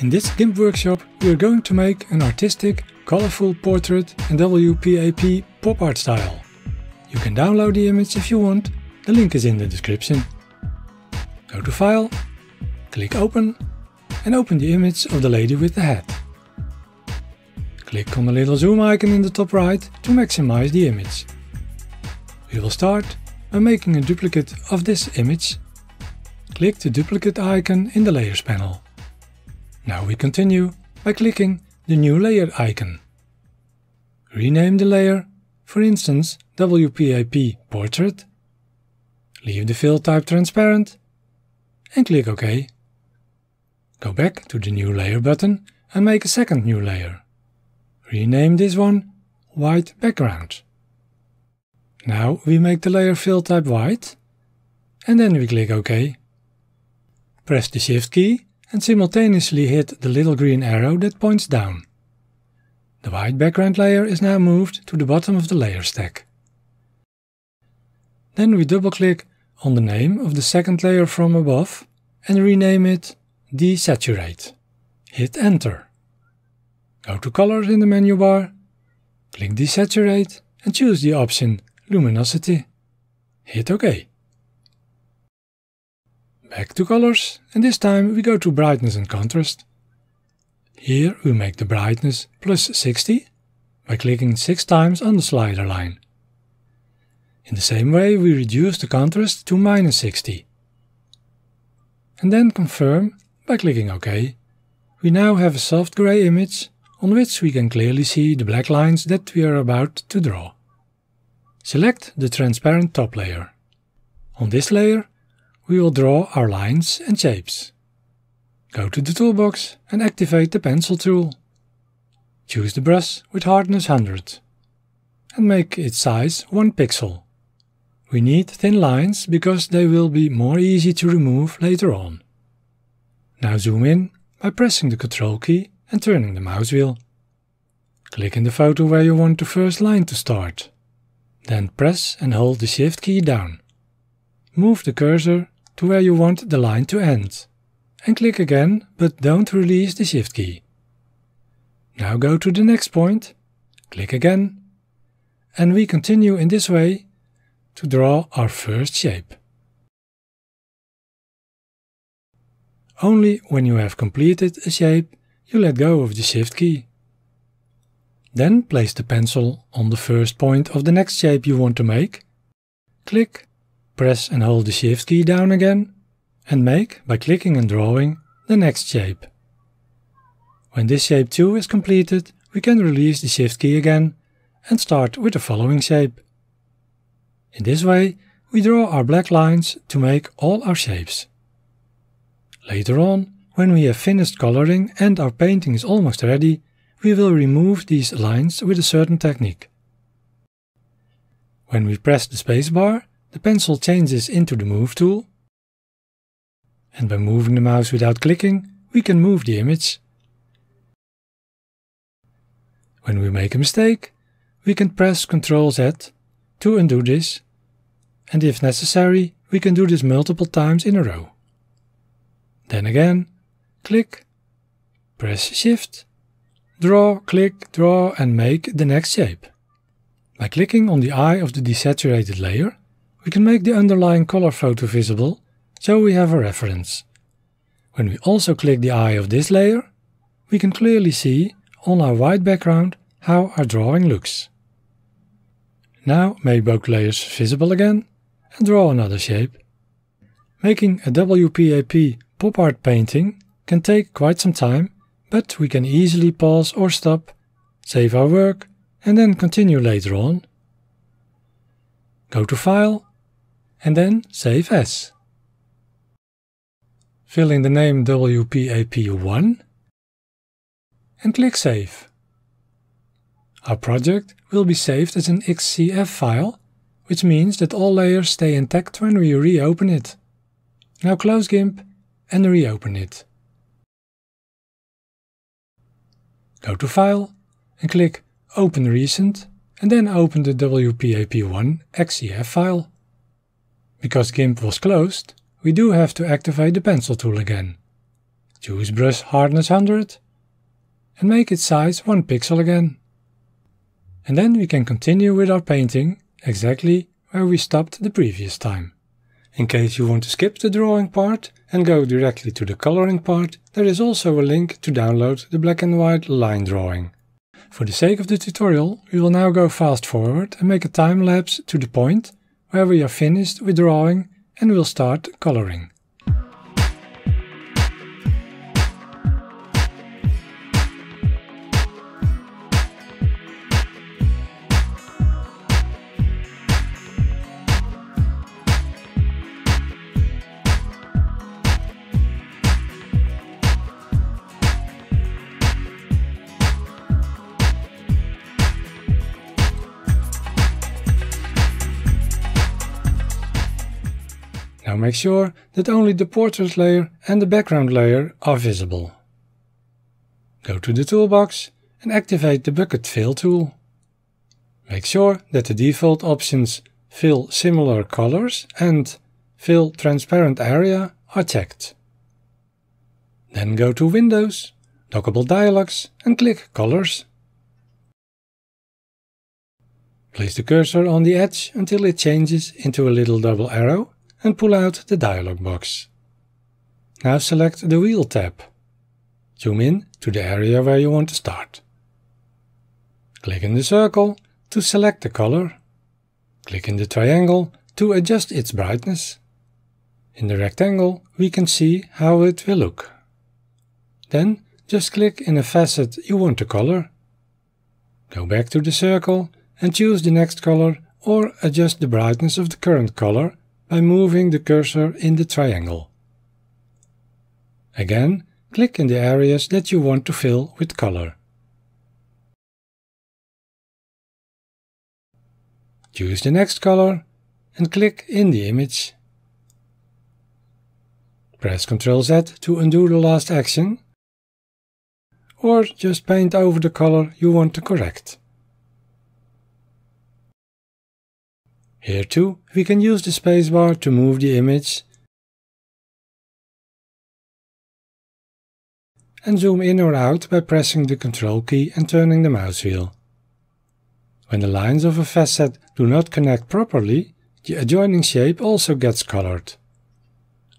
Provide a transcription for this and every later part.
In this GIMP workshop we are going to make an artistic, colorful portrait in WPAP pop art style. You can download the image if you want, the link is in the description. Go to File, click Open and open the image of the lady with the hat. Click on the little zoom icon in the top right to maximize the image. We will start by making a duplicate of this image. Click the duplicate icon in the layers panel. Now we continue by clicking the new layer icon. Rename the layer, for instance WPIP Portrait, leave the fill type transparent and click OK. Go back to the new layer button and make a second new layer. Rename this one White Background. Now we make the layer fill type white and then we click OK. Press the Shift key and simultaneously hit the little green arrow that points down. The white background layer is now moved to the bottom of the layer stack. Then we double-click on the name of the second layer from above and rename it Desaturate. Hit Enter. Go to Colors in the menu bar, click Desaturate and choose the option Luminosity. Hit OK. Back to colors, and this time we go to brightness and contrast. Here we make the brightness plus 60 by clicking 6 times on the slider line. In the same way we reduce the contrast to minus 60. And then confirm by clicking OK. We now have a soft grey image on which we can clearly see the black lines that we are about to draw. Select the transparent top layer. On this layer we will draw our lines and shapes. Go to the toolbox and activate the pencil tool. Choose the brush with hardness 100 and make its size 1 pixel. We need thin lines because they will be more easy to remove later on. Now zoom in by pressing the Ctrl key and turning the mouse wheel. Click in the photo where you want the first line to start. Then press and hold the Shift key down. Move the cursor to where you want the line to end, and click again, but don't release the Shift key. Now go to the next point, click again, and we continue in this way to draw our first shape. Only when you have completed a shape, you let go of the Shift key. Then place the pencil on the first point of the next shape you want to make, click Press and hold the Shift key down again and make, by clicking and drawing, the next shape. When this shape 2 is completed, we can release the Shift key again and start with the following shape. In this way, we draw our black lines to make all our shapes. Later on, when we have finished coloring and our painting is almost ready, we will remove these lines with a certain technique. When we press the spacebar, the pencil changes into the Move tool. And by moving the mouse without clicking, we can move the image. When we make a mistake, we can press Ctrl Z to undo this. And if necessary, we can do this multiple times in a row. Then again, click, press Shift, draw, click, draw and make the next shape. By clicking on the eye of the desaturated layer, we can make the underlying color photo visible, so we have a reference. When we also click the eye of this layer, we can clearly see, on our white background, how our drawing looks. Now make both layers visible again and draw another shape. Making a WPAP pop art painting can take quite some time, but we can easily pause or stop, save our work and then continue later on. Go to File, and then save as. Fill in the name WPAP1 and click Save. Our project will be saved as an XCF file, which means that all layers stay intact when we reopen it. Now close GIMP and reopen it. Go to File and click Open Recent and then open the WPAP1 XCF file. Because GIMP was closed, we do have to activate the pencil tool again. Choose brush hardness 100 and make its size 1 pixel again. And then we can continue with our painting exactly where we stopped the previous time. In case you want to skip the drawing part and go directly to the coloring part, there is also a link to download the black and white line drawing. For the sake of the tutorial, we will now go fast forward and make a time lapse to the point where we are finished with drawing and we will start coloring. Now make sure that only the portrait layer and the background layer are visible. Go to the toolbox and activate the bucket fill tool. Make sure that the default options fill similar colors and fill transparent area are checked. Then go to Windows, Dockable Dialogs and click Colors. Place the cursor on the edge until it changes into a little double arrow and pull out the dialog box. Now select the Wheel tab. Zoom in to the area where you want to start. Click in the circle to select the color. Click in the triangle to adjust its brightness. In the rectangle we can see how it will look. Then just click in a facet you want to color. Go back to the circle and choose the next color or adjust the brightness of the current color by moving the cursor in the triangle. Again, click in the areas that you want to fill with color. Choose the next color and click in the image. Press Ctrl Z to undo the last action or just paint over the color you want to correct. Here too, we can use the spacebar to move the image and zoom in or out by pressing the control key and turning the mouse wheel. When the lines of a facet do not connect properly, the adjoining shape also gets colored.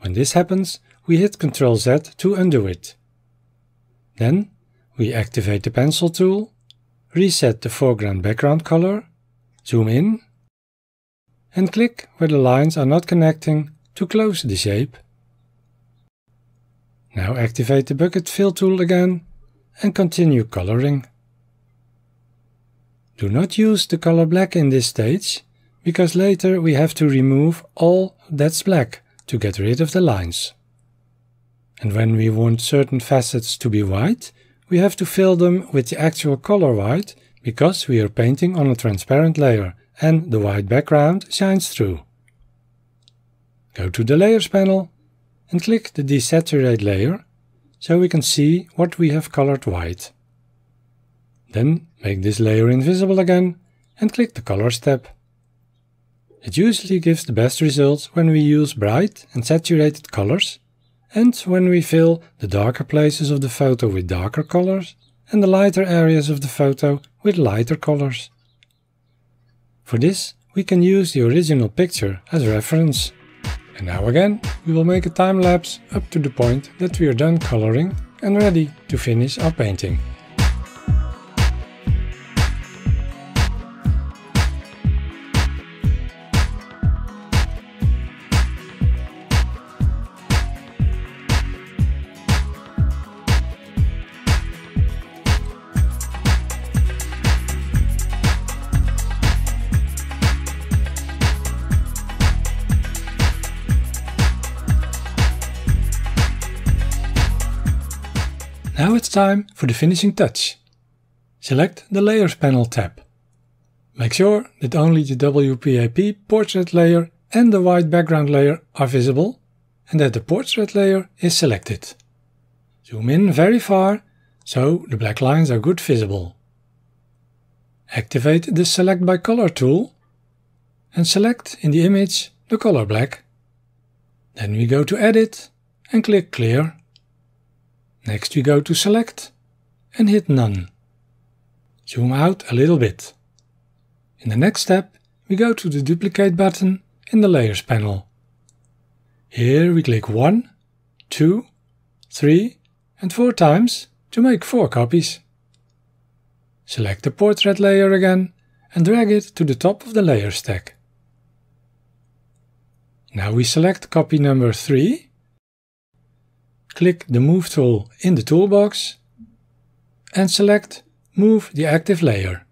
When this happens, we hit Ctrl Z to undo it. Then we activate the pencil tool, reset the foreground background color, zoom in and click where the lines are not connecting to close the shape. Now activate the bucket fill tool again and continue coloring. Do not use the color black in this stage, because later we have to remove all that's black to get rid of the lines. And when we want certain facets to be white, we have to fill them with the actual color white because we are painting on a transparent layer and the white background shines through. Go to the Layers panel and click the Desaturate layer so we can see what we have colored white. Then make this layer invisible again and click the Colors tab. It usually gives the best results when we use bright and saturated colors and when we fill the darker places of the photo with darker colors and the lighter areas of the photo with lighter colors. For this, we can use the original picture as reference. And now again, we will make a time lapse up to the point that we are done coloring and ready to finish our painting. it's time for the finishing touch. Select the Layers panel tab. Make sure that only the WPAP portrait layer and the white background layer are visible and that the portrait layer is selected. Zoom in very far so the black lines are good visible. Activate the Select by Color tool and select in the image the color black. Then we go to Edit and click Clear Next we go to select and hit none. Zoom out a little bit. In the next step we go to the duplicate button in the layers panel. Here we click 1, 2, 3 and 4 times to make 4 copies. Select the portrait layer again and drag it to the top of the layer stack. Now we select copy number 3 click the Move tool in the toolbox and select Move the active layer.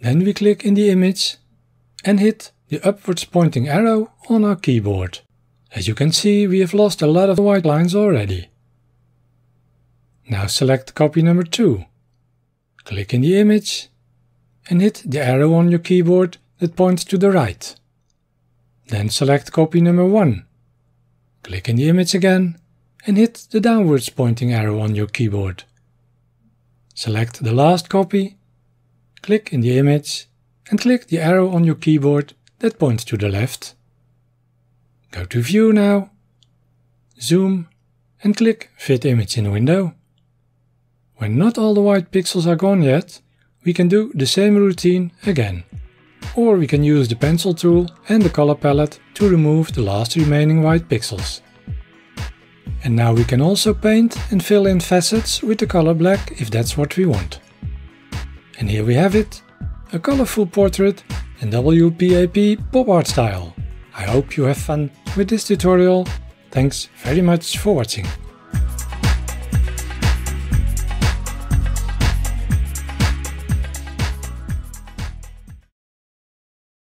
Then we click in the image and hit the upwards pointing arrow on our keyboard. As you can see, we have lost a lot of the white lines already. Now select copy number 2. Click in the image and hit the arrow on your keyboard that points to the right. Then select copy number 1. Click in the image again and hit the downwards pointing arrow on your keyboard. Select the last copy, click in the image and click the arrow on your keyboard that points to the left. Go to View now, zoom and click Fit Image in Window. When not all the white pixels are gone yet, we can do the same routine again. Or we can use the pencil tool and the color palette to remove the last remaining white pixels. And now we can also paint and fill in facets with the color black if that's what we want. And here we have it, a colorful portrait in WPAP pop art style. I hope you have fun with this tutorial. Thanks very much for watching.